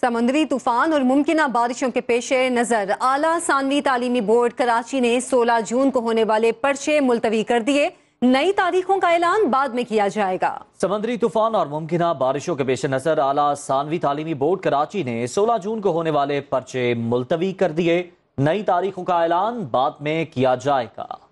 समुद्री तूफान और मुमकिन बारिशों के पेश नज़र आला सानवी तालीमी बोर्ड कराची ने 16 जून को होने वाले पर्चे मुलतवी कर दिए नई तारीखों का ऐलान बाद में किया जाएगा समुद्री तूफान और मुमकिन बारिशों के पेश नज़र आला सानवी तालीमी बोर्ड कराची ने 16 जून को होने वाले पर्चे मुलतवी कर दिए नई तारीखों का ऐलान बाद में किया जाएगा